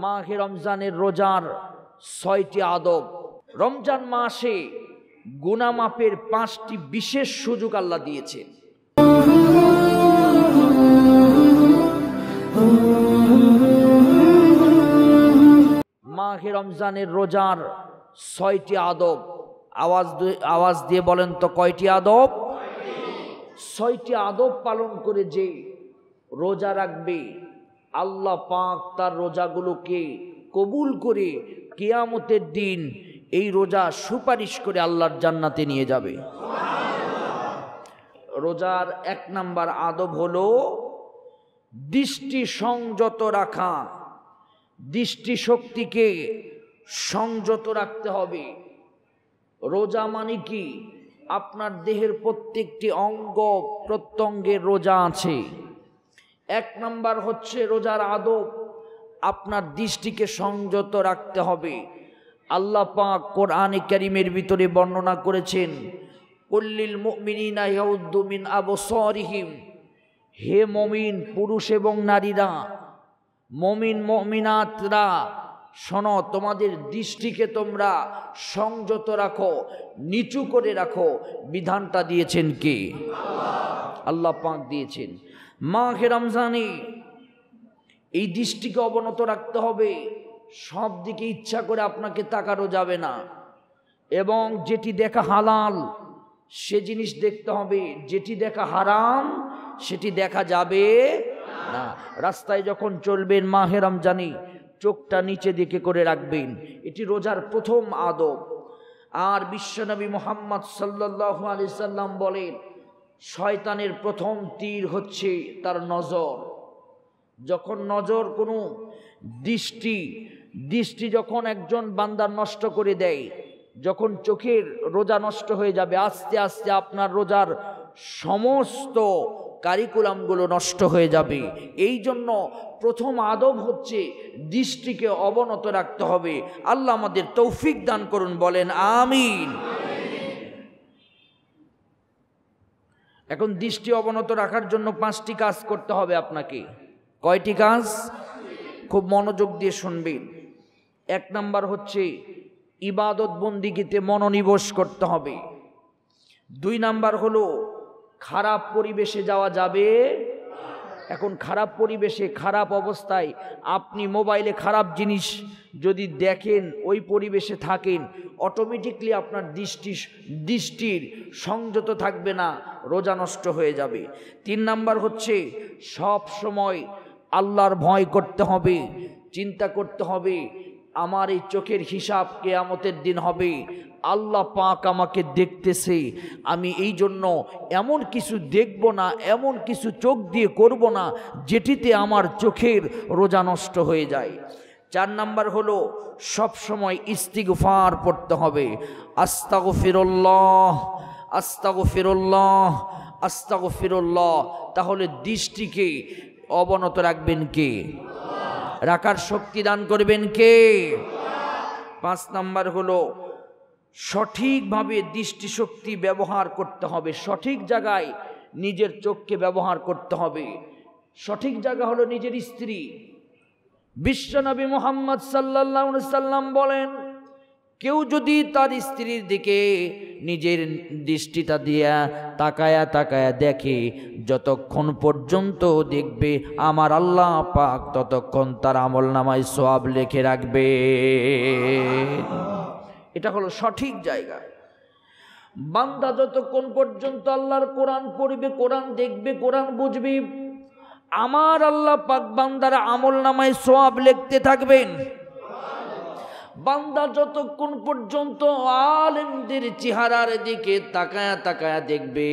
মাঘে রমজানের রোজার ছয়টি আদব রমজান মাসে গুনামাপের পাঁচটি বিশেষ সুযোগ আল্লাহ দিয়েছে মাঘে রমজানের রোজার ছয়টি আদব আওয়াজ আওয়াজ দিয়ে বলেন তো কয়টি আদব ছয়টি আদব পালন করে যে রোজা রাখবে আল্লাহ পাক তার রোজাগুলোকে কবুল করে কেয়ামতের দিন এই রোজা সুপারিশ করে আল্লাহর জান্নাতে নিয়ে যাবে রোজার এক নাম্বার আদব হল দৃষ্টি সংযত রাখা দৃষ্টিশক্তিকে সংযত রাখতে হবে রোজা মানে কি আপনার দেহের প্রত্যেকটি অঙ্গ প্রত্যঙ্গের রোজা আছে এক নম্বর হচ্ছে রোজার আদব আপনার দৃষ্টিকে সংযত রাখতে হবে আল্লাহ পাক কোরআনে ক্যারিমের ভিতরে বর্ণনা করেছেন কল্লিল মিনা আবসরিহিম হে মমিন পুরুষ এবং নারীরা মমিন মমিনাতরা শোন তোমাদের দৃষ্টিকে তোমরা সংযত রাখো নিচু করে রাখো বিধানটা দিয়েছেন কে আল্লাহ পাক দিয়েছেন মা রমজানে এই দৃষ্টিকে অবনত রাখতে হবে সব দিকে ইচ্ছা করে আপনাকে তাকানো যাবে না এবং যেটি দেখা হালাল সে জিনিস দেখতে হবে যেটি দেখা হারাম সেটি দেখা যাবে না রাস্তায় যখন চলবেন মা রমজানি চোখটা নিচে দিকে করে রাখবেন এটি রোজার প্রথম আদব আর বিশ্বনবী মোহাম্মদ সাল্লাহ আলি সাল্লাম বলেন শয়তানের প্রথম তীর হচ্ছে তার নজর যখন নজর কোনো দৃষ্টি দৃষ্টি যখন একজন বান্দার নষ্ট করে দেয় যখন চোখের রোজা নষ্ট হয়ে যাবে আস্তে আস্তে আপনার রোজার সমস্ত কারিকুলামগুলো নষ্ট হয়ে যাবে এই জন্য প্রথম আদব হচ্ছে দৃষ্টিকে অবনত রাখতে হবে আল্লাহ আমাদের তৌফিক দান করুন বলেন আমিন এখন দৃষ্টি অবনত রাখার জন্য পাঁচটি কাজ করতে হবে আপনাকে কয়টি কাজ খুব মনোযোগ দিয়ে শুনবেন এক নাম্বার হচ্ছে ইবাদত বন্দিগিতে মনোনিবেশ করতে হবে দুই নাম্বার হলো খারাপ পরিবেশে যাওয়া যাবে এখন খারাপ পরিবেশে খারাপ অবস্থায় আপনি মোবাইলে খারাপ জিনিস যদি দেখেন ওই পরিবেশে থাকেন অটোমেটিকলি আপনার দৃষ্টি দৃষ্টির সংযত থাকবে না রোজা নষ্ট হয়ে যাবে তিন নাম্বার হচ্ছে সব সময় আল্লাহর ভয় করতে হবে চিন্তা করতে হবে আমার এই চোখের হিসাব কেয়ামতের দিন হবে আল্লাহ পাক আমাকে দেখতেছে আমি এই জন্য এমন কিছু দেখব না এমন কিছু চোখ দিয়ে করব না যেটিতে আমার চোখের রোজা নষ্ট হয়ে যায় চার নাম্বার হলো সবসময় ইস্তিগফার পড়তে হবে আস্তাগ ফিরল্লাহ আস্তাগ ফিরল্লাহ আস্তাগ ফিরল্লাহ তাহলে দৃষ্টিকে অবনত রাখবেন কে রাখার শক্তি দান করবেন কে পাঁচ নাম্বার হলো সঠিকভাবে দৃষ্টিশক্তি ব্যবহার করতে হবে সঠিক জায়গায় নিজের চোখকে ব্যবহার করতে হবে সঠিক জায়গা হলো নিজের স্ত্রী বিশ্বনবী মোহাম্মদ সাল্লাহ সাল্লাম বলেন কেউ যদি তার স্ত্রীর দিকে নিজের দৃষ্টিটা দিয়া তাকায়া তাকায়া দেখে যতক্ষণ পর্যন্ত দেখবে আমার আল্লাহ পাক ততক্ষণ তার আমল নামায় সোয়াব লেখে রাখবে এটা হলো সঠিক জায়গা বান্দা যতক্ষণ পর্যন্ত আল্লাহর কোরআন পড়বে কোরআন দেখবে কোরআন বুঝবে আমার আল্লাহ পাক বান্দার আমল নামায় সোয়াব লিখতে থাকবেন বান্দা যতক্ষণ পর্যন্ত আলেমদের চেহারার দিকে তাকায়া তাকায়া দেখবে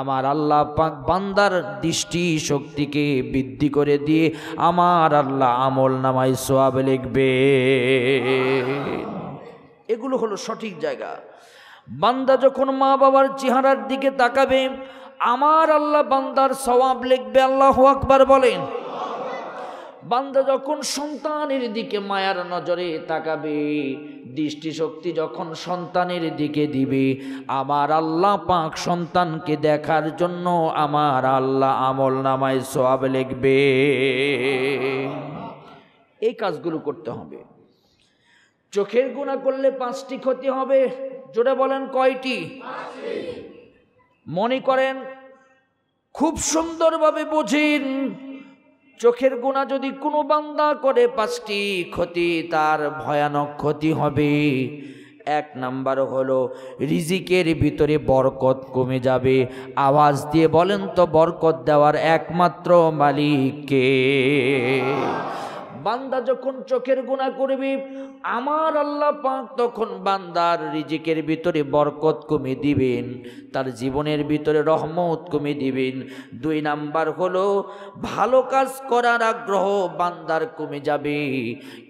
আমার আল্লাহ পাক বান্দার দৃষ্টি শক্তিকে বৃদ্ধি করে দিয়ে আমার আল্লাহ আমল নামায় সোয়াব লিখবে এগুলো হলো সঠিক জায়গা বান্দা যখন মা বাবার চেহারার দিকে তাকাবে আমার আল্লাহ বান্দার সবাব লিখবে আল্লাহ আকবার বলেন বান্দা যখন সন্তানের দিকে মায়ার নজরে তাকাবে দৃষ্টিশক্তি যখন সন্তানের দিকে দিবে আমার আল্লাহ পাক সন্তানকে দেখার জন্য আমার আল্লাহ আমল নামায় সব লিখবে এই কাজগুলো করতে হবে চোখের গুণা করলে পাঁচটি ক্ষতি হবে জোরে বলেন কয়টি মনে করেন খুব সুন্দরভাবে বুঝিন চোখের গুণা যদি কোনো বান্দা করে পাঁচটি ক্ষতি তার ভয়ানক ক্ষতি হবে এক নাম্বার হলো রিজিকের ভিতরে বরকত কমে যাবে আওয়াজ দিয়ে বলেন তো বরকত দেওয়ার একমাত্র মালিককে বান্দা যখন চোখের গুণা করবে আমার আল্লাহ পাক তখন বান্দার রিজিকের ভিতরে বরকত কমে দিবেন তার জীবনের ভিতরে রহমত কমে দিবেন দুই নাম্বার হলো ভালো কাজ করার আগ্রহ বান্দার কমে যাবে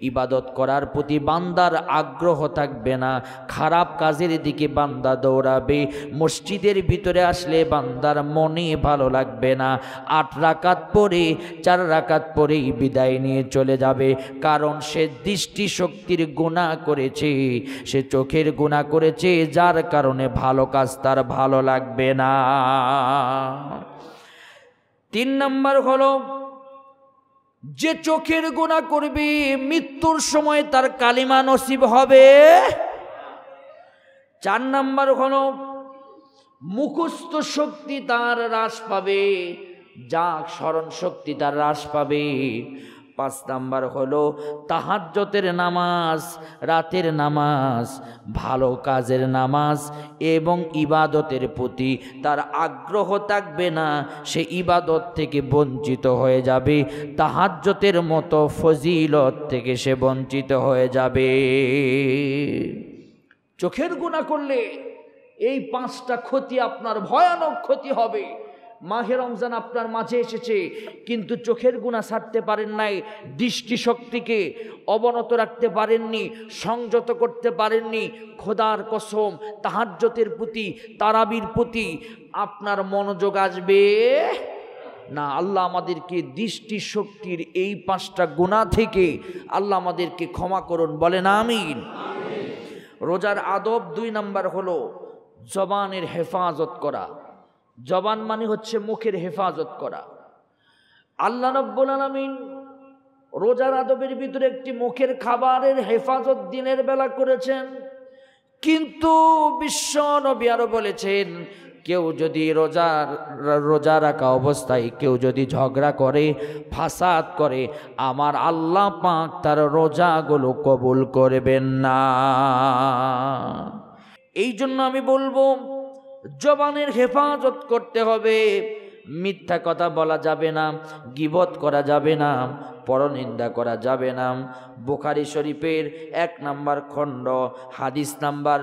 ইবাদত করার প্রতি বান্দার আগ্রহ থাকবে না খারাপ কাজের দিকে বান্দা দৌড়াবে মসজিদের ভিতরে আসলে বান্দার মনে ভালো লাগবে না আট রাকাত পরে চার রাকাত পরেই বিদায় নিয়ে চলে যাবে কারণ সে দৃষ্টি শক্তির গুণা করেছে সে চোখের গুণা করেছে যার কারণে ভালো কাজ তার ভালো লাগবে না তিন নম্বর হলো যে চোখের গুণা করবে মৃত্যুর সময় তার কালিমা নসিব হবে চার নম্বর হল মুখস্থ শক্তি তার হ্রাস পাবে যা স্মরণ শক্তি তার হ্রাস পাবে পাঁচ নাম্বার হলো তাহাজ্যতের নামাজ রাতের নামাজ ভালো কাজের নামাজ এবং ইবাদতের প্রতি তার আগ্রহ থাকবে না সে ইবাদত থেকে বঞ্চিত হয়ে যাবে তাহাজ্যতের মতো ফজিলত থেকে সে বঞ্চিত হয়ে যাবে চোখের গুণা করলে এই পাঁচটা ক্ষতি আপনার ভয়ানক ক্ষতি হবে মাহে রমজান আপনার মাঝে এসেছে কিন্তু চোখের গুণা ছাড়তে পারেন নাই দৃষ্টিশক্তিকে অবনত রাখতে পারেননি সংযত করতে পারেননি খোদার কসম তাহাজ্যতের প্রতি তারাবির প্রতি আপনার মনোযোগ আসবে না আল্লাহ আমাদেরকে দৃষ্টিশক্তির এই পাঁচটা গুণা থেকে আল্লাহ আমাদেরকে ক্ষমা করুন বলেন আমিন রোজার আদব দুই নাম্বার হলো জবানের হেফাজত করা জবান মানে হচ্ছে মুখের হেফাজত করা আল্লাহ নব্বুল আলমিন রোজার আদবের ভিতরে একটি মুখের খাবারের হেফাজত দিনের বেলা করেছেন কিন্তু বিশ্ব নবী আরো বলেছেন কেউ যদি রোজার রোজা রাখা অবস্থায় কেউ যদি ঝগড়া করে ফাসাদ করে আমার আল্লাহ পাক তার রোজাগুলো কবুল করবেন না এই জন্য আমি বলবো জবানের হেফাজত করতে হবে মিথ্যা কথা বলা যাবে না গিবত করা যাবে না পরনিন্দা করা যাবে না বোখারি শরীফের এক নাম্বার খণ্ড হাদিস নাম্বার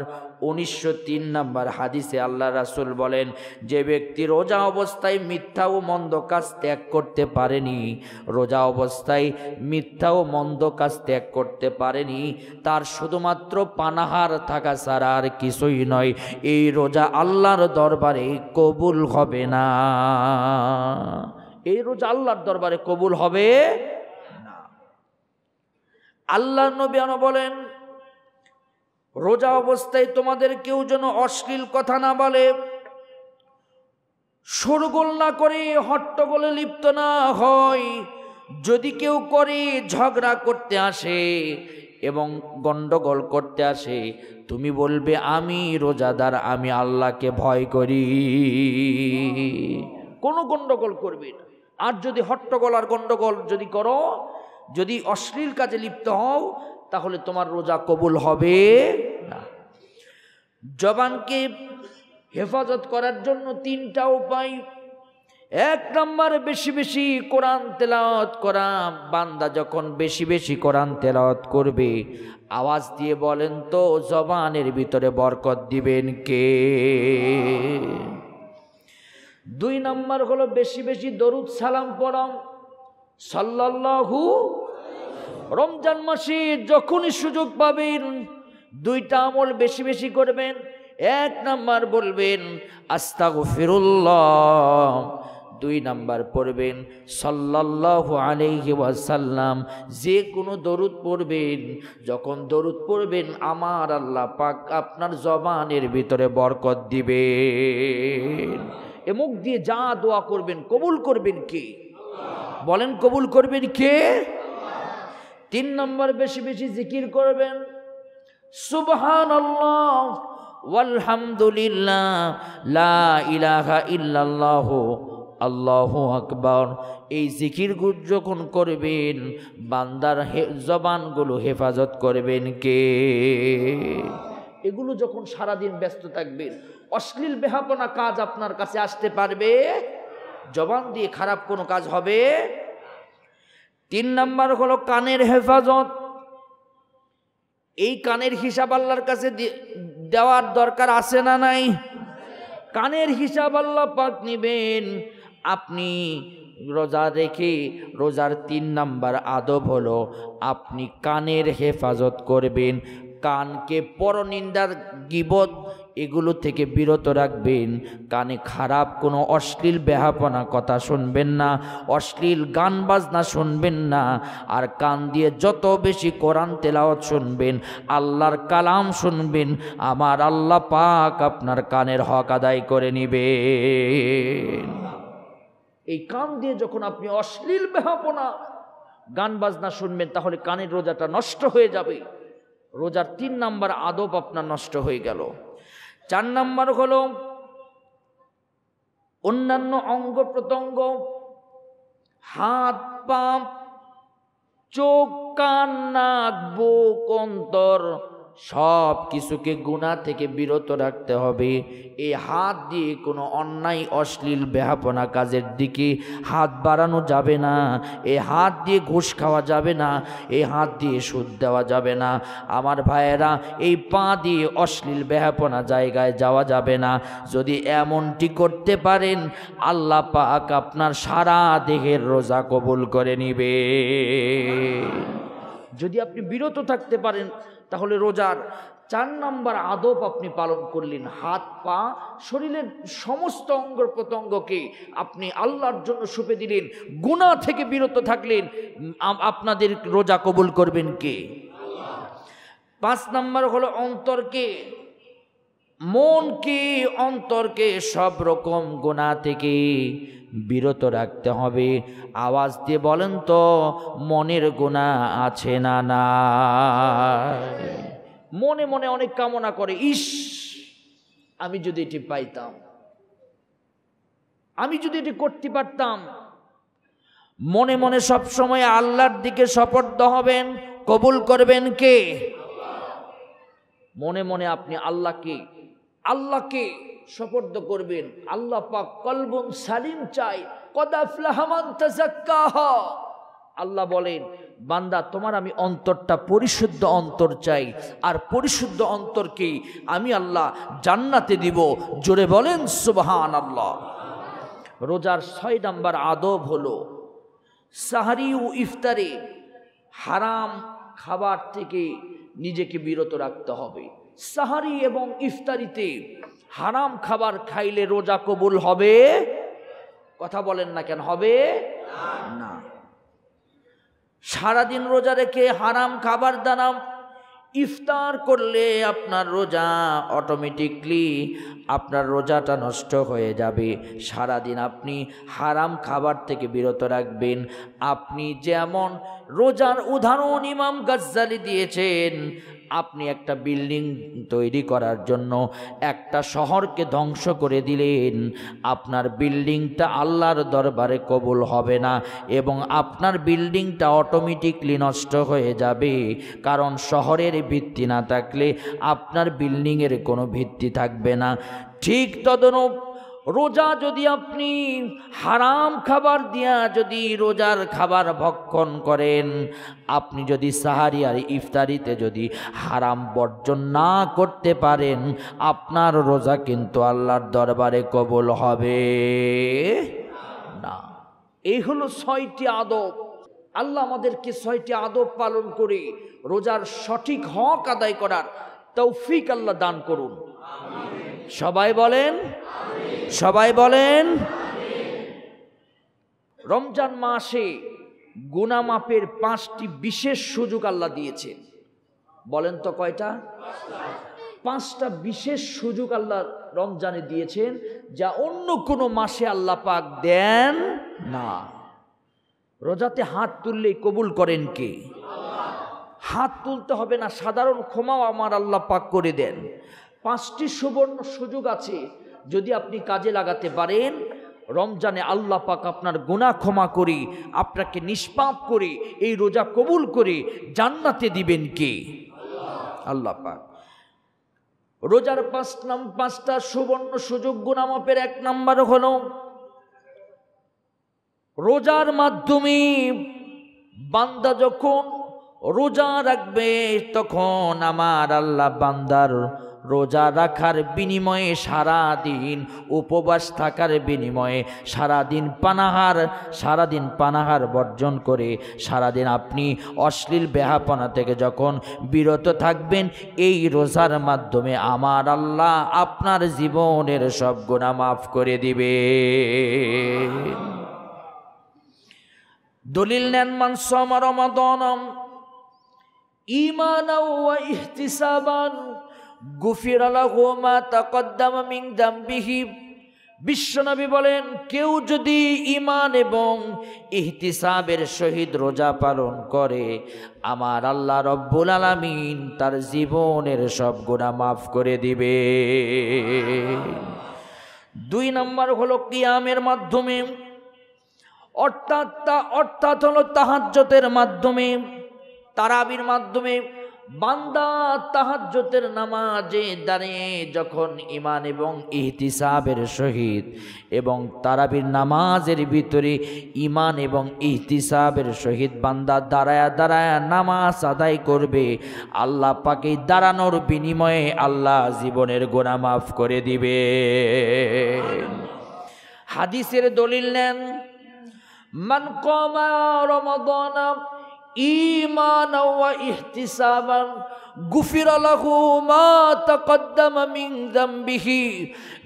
উনিশশো তিন নম্বর হাদিসে আল্লাহ রাসুল বলেন যে ব্যক্তি রোজা অবস্থায় মিথ্যা ও মন্দ কাজ ত্যাগ করতে পারেনি রোজা অবস্থায় মিথ্যা ও মন্দ কাজ ত্যাগ করতে পারেনি তার শুধুমাত্র পানাহার থাকা ছাড়া আর কিছুই নয় এই রোজা আল্লাহর দরবারে কবুল হবে না এই রোজা আল্লাহর দরবারে কবুল হবে আল্লাহ নবী বলেন রোজা অবস্থায় তোমাদের কেউ যেন অশ্লীল কথা না বলে সরগোল না করে হট্টগোলে লিপ্ত না হয় যদি কেউ করে ঝগড়া করতে আসে এবং গণ্ডগোল করতে আসে তুমি বলবে আমি রোজাদার আমি আল্লাহকে ভয় করি কোনো গণ্ডগোল করবে না আর যদি হট্টগোল আর গণ্ডগোল যদি করো যদি অশ্লীল কাজে লিপ্ত হও তাহলে তোমার রোজা কবুল হবে না জবানকে হেফাজত করার জন্য তিনটা উপায় এক নম্বর বেশি বেশি কোরআন তেলাওয়াত করা বান্দা যখন বেশি বেশি কোরআন তেলাওয়াত করবে আওয়াজ দিয়ে বলেন তো জবানের ভিতরে বরকত দিবেন কে দুই নম্বর হলো বেশি বেশি দরুদ সালাম পড়াম সাল্লাল্লাহু রমজান মাসে যখনই সুযোগ পাবেন দুইটা আমল বেশি বেশি করবেন এক নাম্বার বলবেন আস্তা গফিরুল্লাহ দুই নাম্বার পড়বেন সাল্লাহ আলাইহি ওয়াসাল্লাম যে কোনো দরুদ পড়বেন যখন দরুদ পড়বেন আমার আল্লাহ পাক আপনার জবানের ভিতরে বরকত দিবেন এ মুখ দিয়ে যা দোয়া করবেন কবুল করবেন কে বলেন কবুল করবেন কে তিন নম্বর বেশি বেশি জিকির করবেন সুবহান আলহামদুলিল্লাহ লা ইলাহা ইল্লাল্লাহ আল্লাহ আকবর এই জিকির যখন করবেন বান্দার জবানগুলো হেফাজত করবেন কে এগুলো যখন সারাদিন ব্যস্ত থাকবেন অশ্লীল বেহাপনা কাজ আপনার কাছে আসতে পারবে জবান দিয়ে খারাপ কোনো কাজ হবে তিন নম্বর হলো কানের হেফাজত এই কানের হিসাব আল্লাহর কাছে দেওয়ার দরকার আছে না নাই কানের হিসাব আল্লাহ পাক নিবেন আপনি রোজা রেখে রোজার তিন নাম্বার আদব হলো আপনি কানের হেফাজত করবেন কানকে পরনিন্দার গিবত এগুলো থেকে বিরত রাখবেন কানে খারাপ কোনো অশ্লীল বেহাপনা কথা শুনবেন না অশ্লীল গান বাজনা শুনবেন না আর কান দিয়ে যত বেশি কোরআন তেলাওয়াত শুনবেন আল্লাহর কালাম শুনবেন আমার আল্লাহ পাক আপনার কানের হক আদায় করে নিবে এই কান দিয়ে যখন আপনি অশ্লীল বেহাপনা গান বাজনা শুনবেন তাহলে কানের রোজাটা নষ্ট হয়ে যাবে রোজার তিন নাম্বার আদব আপনার নষ্ট হয়ে গেল চার নম্বর হল অন্যান্য অঙ্গ প্রত্যঙ্গ হাত পা চোখ কান্নাক বুক অন্তর সব কিছুকে গুণা থেকে বিরত রাখতে হবে এই হাত দিয়ে কোনো অন্যায় অশ্লীল ব্যাপনা কাজের দিকে হাত বাড়ানো যাবে না এই হাত দিয়ে ঘুষ খাওয়া যাবে না এই হাত দিয়ে সুদ দেওয়া যাবে না আমার ভাইয়েরা এই পা দিয়ে অশ্লীল ব্যাপনা জায়গায় যাওয়া যাবে না যদি এমনটি করতে পারেন আল্লাহ পাক আপনার সারা দেহের রোজা কবুল করে নিবে যদি আপনি বিরত থাকতে পারেন তাহলে রোজার চার নাম্বার আদব আপনি পালন করলেন হাত পা শরীরের সমস্ত অঙ্গ প্রত্যঙ্গকে আপনি আল্লাহর জন্য সুপে দিলেন গুণা থেকে বিরত থাকলেন আপনাদের রোজা কবুল করবেন কে পাঁচ নাম্বার হলো অন্তরকে মনকে অন্তরকে সব রকম গোনা থেকে বিরত রাখতে হবে আওয়াজ দিয়ে বলেন তো মনের গোনা আছে না না মনে মনে অনেক কামনা করে ইস আমি যদি এটি পাইতাম আমি যদি এটি করতে পারতাম মনে মনে সব সময় আল্লাহর দিকে শপথ হবেন কবুল করবেন কে মনে মনে আপনি আল্লাহকে আল্লাহকে সপর্দ করবেন আল্লাহ পাক কলবন সালিম চাই আল্লাহ বলেন বান্দা তোমার আমি অন্তরটা পরিশুদ্ধ অন্তর চাই আর পরিশুদ্ধ অন্তরকেই আমি আল্লাহ জান্নাতে দিব জোরে বলেন সুবাহান আল্লাহ রোজার ছয় নাম্বার আদব হলো সাহারি ও ইফতারে হারাম খাবার থেকে নিজেকে বিরত রাখতে হবে সাহারি এবং ইফতারিতে হারাম খাবার খাইলে রোজা কবুল হবে কথা বলেন না কেন হবে না সারাদিন রোজা রেখে হারাম খাবার দানাম ইফতার করলে আপনার রোজা অটোমেটিকলি আপনার রোজাটা নষ্ট হয়ে যাবে সারাদিন আপনি হারাম খাবার থেকে বিরত রাখবেন আপনি যেমন রোজার উদাহরণ ইমাম গজ্জালি দিয়েছেন আপনি একটা বিল্ডিং তৈরি করার জন্য একটা শহরকে ধ্বংস করে দিলেন আপনার বিল্ডিংটা আল্লাহর দরবারে কবুল হবে না এবং আপনার বিল্ডিংটা অটোমেটিকলি নষ্ট হয়ে যাবে কারণ শহরের ভিত্তি না থাকলে আপনার বিল্ডিংয়ের কোনো ভিত্তি থাকবে না ঠিক তদনুপ রোজা যদি আপনি হারাম খাবার দিয়া যদি রোজার খাবার ভক্ষণ করেন আপনি যদি সাহারি আর ইফতারিতে যদি হারাম বর্জন না করতে পারেন আপনার রোজা কিন্তু আল্লাহর দরবারে কবল হবে না এই হলো ছয়টি আদব আল্লাহ আমাদেরকে ছয়টি আদব পালন করে রোজার সঠিক হক আদায় করার তৌফিক আল্লাহ দান করুন সবাই বলেন সবাই বলেন রমজান মাসে গুনামাপের পাঁচটি বিশেষ সুযোগ আল্লাহ দিয়েছেন বলেন তো কয়টা পাঁচটা বিশেষ সুযোগ আল্লাহ রমজানে দিয়েছেন যা অন্য কোনো মাসে আল্লাহ পাক দেন না রোজাতে হাত তুললেই কবুল করেন কে হাত তুলতে হবে না সাধারণ ক্ষমাও আমার আল্লাহ পাক করে দেন পাঁচটি সুবর্ণ সুযোগ আছে যদি আপনি কাজে লাগাতে পারেন রমজানে আল্লাহ পাক আপনার গুণা ক্ষমা করি আপনাকে নিষ্পাপ করে এই রোজা কবুল করে জান্নাতে দিবেন কে আল্লাহ পাক রোজার পাঁচ নাম পাঁচটা সুবর্ণ সুযোগ গুণামাপের এক নাম্বার হল রোজার মাধ্যমে বান্দা যখন রোজা রাখবে তখন আমার আল্লাহ বান্দার রোজা রাখার বিনিময়ে সারা দিন উপবাস থাকার বিনিময়ে সারা দিন পানাহার সারা দিন পানাহার বর্জন করে সারা দিন আপনি অশ্লীল বেহাপনা থেকে যখন বিরত থাকবেন এই রোজার মাধ্যমে আমার আল্লাহ আপনার জীবনের সব গুণা মাফ করে দিবে দলিল নেন মানসম ইমান ও ইহতিসাবান গুফির বিশ্বনবী বলেন কেউ যদি ইমান এবং ইহতিসাবের শহীদ রোজা পালন করে আমার আল্লাহ রব্বুল আলমিন তার জীবনের সব গোড়া মাফ করে দিবে দুই নম্বর হলো কিয়ামের মাধ্যমে অর্থাৎ অর্থাৎ হলো তাহাজ্যতের মাধ্যমে তারাবির মাধ্যমে বান্দা তাহাজ্যতের নামাজে দাঁড়িয়ে যখন ইমান এবং ইহতিসাবের সহিত এবং তারাবির নামাজের ভিতরে ইমান এবং ইহতিসাবের সহিত বান্দা দাঁড়ায়া দাঁড়ায়া নামাজ আদায় করবে আল্লাহ পাকে দাঁড়ানোর বিনিময়ে আল্লাহ জীবনের গোনা মাফ করে দিবে হাদিসের দলিল নেন মান কমা রমদনা ইমানা ইহতিসাবান গুফির লাহু মা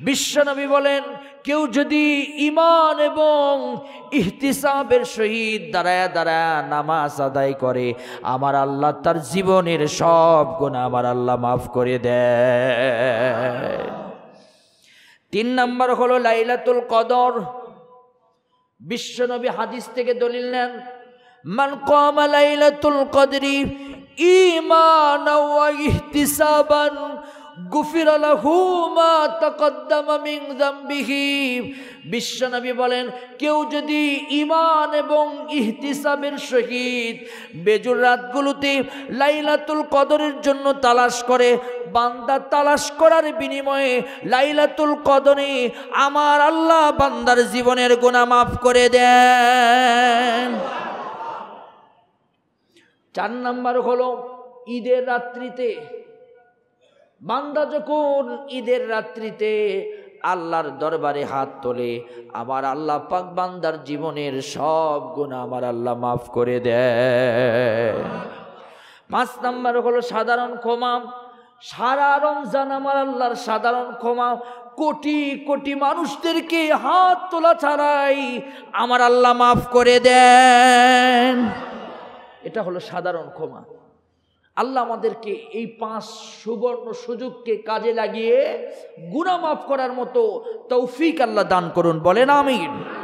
বিশ্বনবী বলেন কেউ যদি ইমান এবং ইহতিসাবের সহিত দাঁড়ায় দাঁড়ায় নামাজ আদায় করে আমার আল্লাহ তার জীবনের সব গুণ আমার আল্লাহ মাফ করে দেয় তিন নম্বর হলো লাইলাতুল কদর বিশ্বনবী হাদিস থেকে দলিল নেন মান কমা লাইলাতুল কদরি ইমান ইহতিসাবান গুফির মা তকদ্দম মিং জাম্বিহি বিশ্বনবী বলেন কেউ যদি ইমান এবং ইহতিসাবের সহিত বেজুর রাতগুলোতে লাইলাতুল কদরের জন্য তালাশ করে বান্দার তালাশ করার বিনিময়ে লাইলাতুল কদরে আমার আল্লাহ বান্দার জীবনের গুণা মাফ করে দেন চার নাম্বার হল ঈদের রাত্রিতে বান্দা যখন ঈদের রাত্রিতে আল্লাহর দরবারে হাত তোলে আমার আল্লাহ পাক বান্দার জীবনের সব গুণ আমার আল্লাহ মাফ করে দেয় পাঁচ নাম্বার হলো সাধারণ ক্ষমা সারা রমজান আমার আল্লাহর সাধারণ ক্ষমা কোটি কোটি মানুষদেরকে হাত তোলা ছাড়াই আমার আল্লাহ মাফ করে দেন এটা হলো সাধারণ ক্ষমা আল্লাহ আমাদেরকে এই পাঁচ সুবর্ণ সুযোগকে কাজে লাগিয়ে গুণামাফ মাফ করার মতো তৌফিক আল্লাহ দান করুন বলেন আমি